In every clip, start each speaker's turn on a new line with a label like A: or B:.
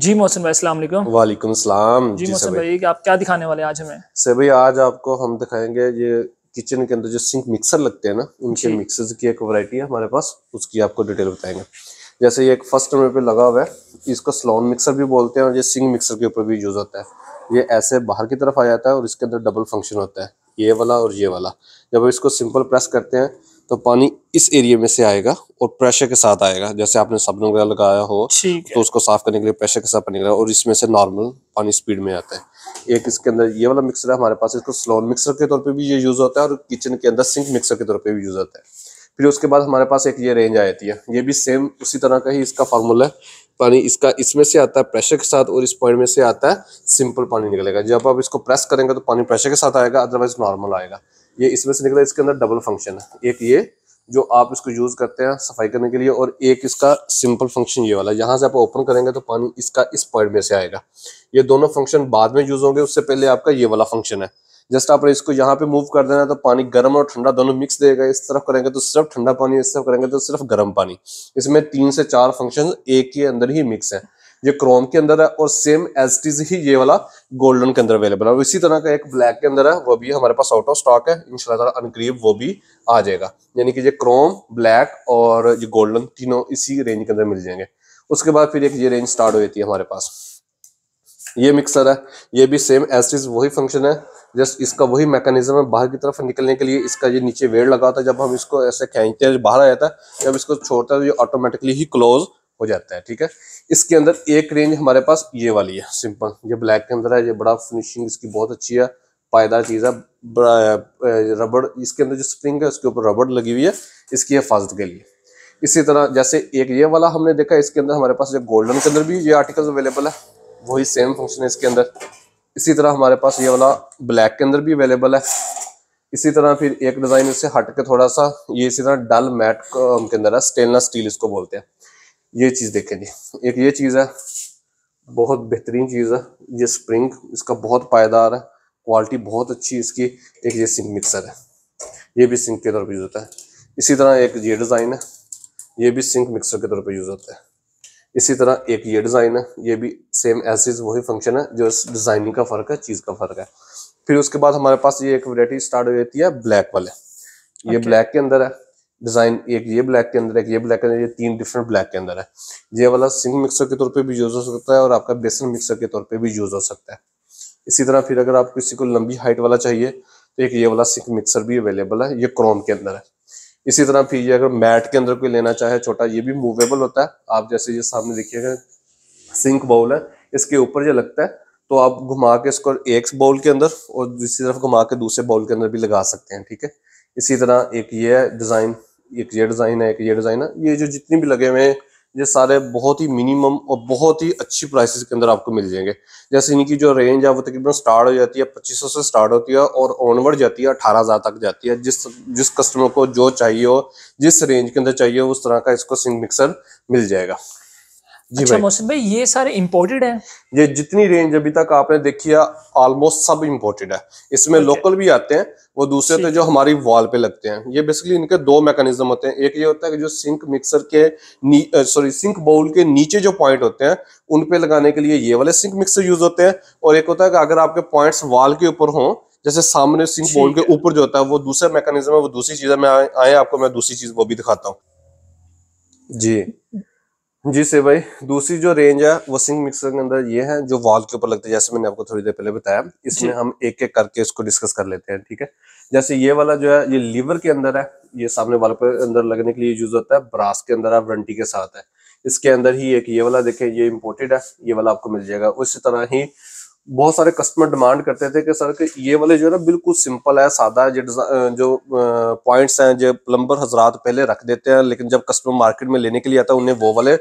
A: जी मोहसिन भाई अलैक्म वालेकुम सलाम जी, जी मोहसिन भाई आप क्या दिखाने वाले आज हमें सर भाई आज आपको हम दिखाएंगे ये किचन के अंदर जो सिंक मिक्सर लगते हैं ना उनके मिक्सर की एक वैरायटी है हमारे पास उसकी आपको डिटेल बताएंगे जैसे ये एक फर्स्ट नंबर पे लगा हुआ है इसको स्लॉन मिक्सर भी बोलते हैं और ये सिंक मिक्सर के ऊपर भी यूज होता है ये ऐसे बाहर की तरफ आ जाता है और इसके अंदर डबल फंक्शन होता है ये वाला और ये वाला जब इसको सिंपल प्रेस करते हैं तो पानी इस एरिया में से आएगा और प्रेशर के साथ आएगा जैसे आपने सबने वगैरह लगाया हो तो उसको साफ करने के लिए प्रेशर के साथ पानी लगाया और इसमें से नॉर्मल पानी स्पीड में आता है एक इसके अंदर ये वाला मिक्सर है हमारे पास इसको स्लोन मिक्सर के तौर पर भी ये यूज होता है और किचन के अंदर सिंक मिक्सर के तौर पर भी यूज होता है फिर उसके बाद हमारे पास एक ये रेंज आ जाती है ये भी सेम उसी तरह का ही इसका फार्मूला है पानी इसका इसमें से आता है प्रेशर के साथ और इस पॉइंट में से आता है सिंपल पानी निकलेगा जब आप इसको प्रेस करेंगे तो पानी प्रेशर के साथ आएगा अदरवाइज नॉर्मल आएगा ये इसमें से निकला इसके अंदर डबल फंक्शन है एक ये जो आप इसको यूज करते हैं सफाई करने के लिए और एक इसका सिंपल फंक्शन ये वाला यहाँ से आप ओपन करेंगे तो पानी इसका इस पॉइंट में से आएगा ये दोनों फंक्शन बाद में यूज होंगे उससे पहले आपका ये वाला फंक्शन है जस्ट आप इसको यहाँ पे मूव कर देना तो पानी गर्म और ठंडा दोनों मिक्स देगा इस तरफ करेंगे तो सिर्फ ठंडा पानी इस तरफ करेंगे तो सिर्फ गर्म पानी इसमें तीन से चार फंक्शन एक के अंदर ही मिक्स है ये क्रोम के अंदर है और सेम एज टीज ही ये वाला गोल्डन के अंदर अवेलेबल है इसी तरह का एक ब्लैक के अंदर है वो भी हमारे पास आउट ऑफ स्टॉक है इंशाल्लाह अनकरीब वो भी आ जाएगा यानी कि ये क्रोम ब्लैक और ये गोल्डन तीनों इसी रेंज के अंदर मिल जाएंगे उसके बाद फिर एक ये रेंज स्टार्ट हो जाती है हमारे पास ये मिक्सर है ये भी सेम एस टीज वही फंक्शन है जस्ट इसका वही मैकेनिज्म है बाहर की तरफ निकलने के लिए इसका ये नीचे वेड़ लगा होता है जब हम इसको ऐसे खींचते हैं बाहर आ जाता है जब इसको छोड़ता है तो ये ऑटोमेटिकली ही क्लोज हो जाता है ठीक है इसके अंदर एक रेंज हमारे पास ये वाली है सिंपल ये ब्लैक के अंदर है ये बड़ा फिनिशिंग इसकी बहुत अच्छी है पायदार चीज़ है रबड़ इसके अंदर जो स्प्रिंग है उसके ऊपर रबड़ लगी हुई है इसकी हिफाजत के लिए इसी तरह जैसे एक ये वाला हमने देखा इसके अंदर हमारे पास जो गोल्डन के अंदर भी ये आर्टिकल्स अवेलेबल है वही सेम फंक्शन है इसके अंदर इसी तरह हमारे पास ये वाला ब्लैक के अंदर भी अवेलेबल है इसी तरह फिर एक डिज़ाइन इससे हट के थोड़ा सा ये इसी तरह डल मैट के अंदर है स्टेनलेस स्टील इसको बोलते हैं ये चीज़ देखें जी एक ये चीज़ है बहुत बेहतरीन चीज़ है ये स्प्रिंग इसका बहुत पायदार है क्वालिटी बहुत अच्छी इसकी एक ये सिंक मिक्सर है ये भी सिंक के तौर पर यूज़ होता है इसी तरह एक ये डिज़ाइन है ये भी सिंक मिक्सर के तौर पर यूज़ होता है इसी तरह एक ये डिज़ाइन है ये भी सेम एसिज वही फंक्शन है जो इस डिज़ाइनिंग का फ़र्क है चीज़ का फ़र्क है फिर उसके बाद हमारे पास ये एक वरायटी स्टार्ट हो जाती है ब्लैक वाले ये okay. ब्लैक के अंदर है डिज़ाइन एक ये ब्लैक के अंदर एक ये ब्लैक के अंदर ये तीन डिफरेंट ब्लैक के अंदर है ये वाला सिंग मिक्सर के तौर पे भी यूज़ हो सकता है और आपका बेसन मिक्सर के तौर पे भी यूज़ हो सकता है इसी तरह फिर अगर आप किसी को लंबी हाइट वाला चाहिए तो एक ये वाला सिंक मिक्सर भी अवेलेबल है ये क्रोम के अंदर है इसी तरह फिर ये अगर मैट के अंदर कोई लेना चाहे छोटा ये भी मूवेबल होता है आप जैसे ये सामने देखिएगा सिंक बाउल है इसके ऊपर ये लगता है तो आप घुमा के इसको एक बाउल के अंदर और दूसरी तरफ घुमा के दूसरे बाउल के अंदर भी लगा सकते हैं ठीक है इसी तरह एक ये डिज़ाइन एक ये डिज़ाइन है एक ये डिज़ाइन है ये जो जितने भी लगे हुए हैं ये सारे बहुत ही मिनिमम और बहुत ही अच्छी प्राइसेस के अंदर आपको मिल जाएंगे जैसे इनकी जो रेंज है वो तकरीबन स्टार्ट हो जाती है पच्चीस सौ से स्टार्ट होती है और ऑनवर्ड जाती है अठारह हज़ार तक जाती है जिस जिस कस्टमर को जो चाहिए हो जिस रेंज के अंदर चाहिए हो उस तरह का इसको सिंग मिक्सर मिल जाएगा जी अच्छा मौसम भाई ये सारे इम्पोर्टेड हैं ये जितनी रेंज अभी तक आपने देखी है ऑलमोस्ट सब इम्पोर्टेड है इसमें लोकल भी आते हैं वो दूसरे तो जो हमारी वॉल पे लगते हैं ये बेसिकली इनके दो मैकेनिज्म होते हैं एक ये होता है कि जो सिंक मिक्सर के सॉरी सिंक बाउल के नीचे जो पॉइंट होते हैं उन पे लगाने के लिए ये वाले सिंक मिक्सर यूज होते हैं और एक होता है कि अगर आपके पॉइंट वॉल के ऊपर हों जैसे सामने सिंक बाउल के ऊपर जो होता है वो दूसरा मैकेनिज्म है वो दूसरी चीज में आए आपको मैं दूसरी चीज वो भी दिखाता हूँ जी जी से भाई दूसरी जो रेंज है वॉशिंग मिक्सर के अंदर ये है जो वॉल के ऊपर लगता है जैसे मैंने आपको थोड़ी देर पहले बताया इसमें हम एक एक करके इसको डिस्कस कर लेते हैं ठीक है जैसे ये वाला जो है ये लीवर के अंदर है ये सामने वाल पर अंदर लगने के लिए यूज होता है ब्रास के अंदर है वरंटी के साथ है इसके अंदर ही एक ये वाला देखे ये इम्पोर्टेड है ये वाला आपको मिल जाएगा उसी तरह ही बहुत सारे कस्टमर डिमांड करते थे कि सर कि ये वाले जो है ना बिल्कुल सिंपल है सादा है जो जो पॉइंट्स हैं जो प्लम्बर हजरात पहले रख देते हैं लेकिन जब कस्टमर मार्केट में लेने के लिए आता है उन्हें वो वाले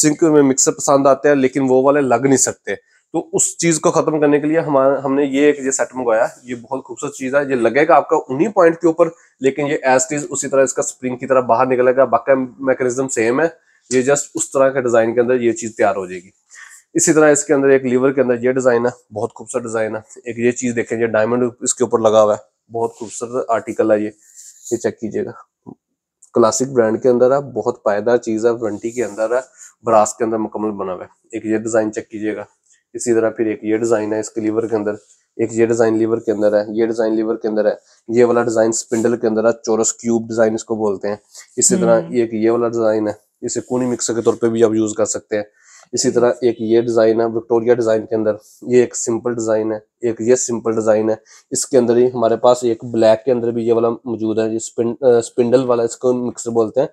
A: सिंक में मिक्सर पसंद आते हैं लेकिन वो वाले लग नहीं सकते तो उस चीज को खत्म करने के लिए हमारे हमने ये एक ये सेट मंगवाया ये बहुत खूबसूरत चीज है ये लगेगा आपका उन्हीं पॉइंट के ऊपर लेकिन ये एज टीज उसी तरह इसका स्प्रिंग की तरह बाहर निकलेगा बाकी मैकेनिज्म सेम है ये जस्ट उस तरह के डिजाइन के अंदर ये चीज तैयार हो जाएगी इसी तरह इसके अंदर एक लीवर के अंदर ये डिजाइन है बहुत खूबसूरत डिजाइन है एक ये चीज देखें ये डायमंड इसके ऊपर लगा हुआ है बहुत खूबसूरत आर्टिकल है ये ये चेक कीजिएगा क्लासिक ब्रांड के अंदर है बहुत पायदार चीज है वंटी के अंदर है ब्रास के अंदर मुकम्मल बना हुआ है एक ये डिजाइन चेक कीजिएगा इसी तरह फिर एक ये डिजाइन है इसके लीवर के अंदर एक ये डिजाइन लीवर के अंदर है ये डिजाइन लीवर के अंदर है ये वाला डिजाइन स्पिंडल के अंदर है चोरस क्यूब डिजाइन इसको बोलते हैं इसी तरह हम्म। एक ये वाला डिजाइन है इसे कोनी मिक्सर के तौर पे भी आप यूज कर सकते हैं इसी तरह एक ये डिज़ाइन है विक्टोरिया डिज़ाइन के अंदर ये एक सिंपल डिज़ाइन है एक ये सिंपल डिज़ाइन है इसके अंदर ही हमारे पास एक ब्लैक के अंदर भी ये वाला मौजूद है ये स्पिंड, स्पिंडल वाला इसको मिक्सर बोलते हैं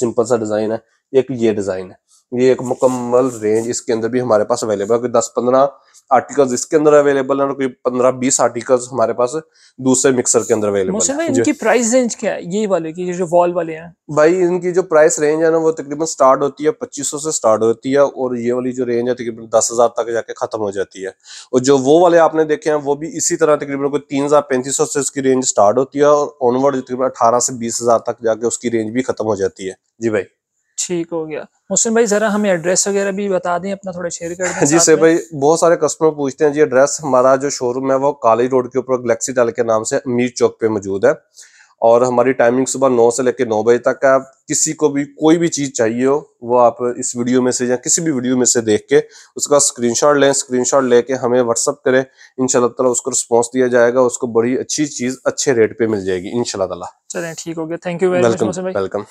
A: सिंपल सा डिज़ाइन है एक ये डिज़ाइन है ये एक मुकम्मल रेंज इसके अंदर भी हमारे पास अवेलेबल है दस पंद्रह आर्टिकल्स इसके अंदर अवेलेबल है और कोई पंद्रह बीस आर्टिकल्स हमारे पास दूसरे मिक्सर के अंदर अवेलेबल है इनकी प्राइस रेंज क्या है ये वाले की जो वॉल वाले हैं भाई इनकी जो प्राइस रेंज है ना वो तकरीबन स्टार्ट होती है पच्चीस से स्टार्ट होती है और ये वाली जो रेंज है तकरीबन दस तक जाके खत्म हो जाती है और जो वो वाले आपने देखे हैं वो भी इसी तरह तकरीबन कोई तीन हजार पैंतीस सौ से उसकी रेंज स्टार्ट होती है और ऑनवर्ड तकरीबन अठारह से बीस हजार तक जाके उसकी रेंज भी खत्म हो जाती है जी भाई ठीक हो गया मुस्लिम भाई जरा हमें एड्रेस वगैरह भी बता दें अपना थोड़ा शेयर कर दें जी से भाई बहुत सारे कस्टमर पूछते हैं जी एड्रेस हमारा जो शोरूम है वो काली रोड के ऊपर गलेक्सी डाल के नाम से अमीर चौक पे मौजूद है और हमारी टाइमिंग सुबह नौ से लेकर नौ बजे तक है किसी को भी कोई भी चीज़ चाहिए हो वो आप इस वीडियो में से या किसी भी वीडियो में से देख के उसका स्क्रीनशॉट लें स्क्रीनशॉट लेके हमें व्हाट्सअप करें इनशाला तला उसको रिस्पॉन्स दिया जाएगा उसको बड़ी अच्छी चीज़ अच्छे रेट पे मिल जाएगी इनशाला तला चलें ठीक हो गया थैंक यू वेलकम वेलकम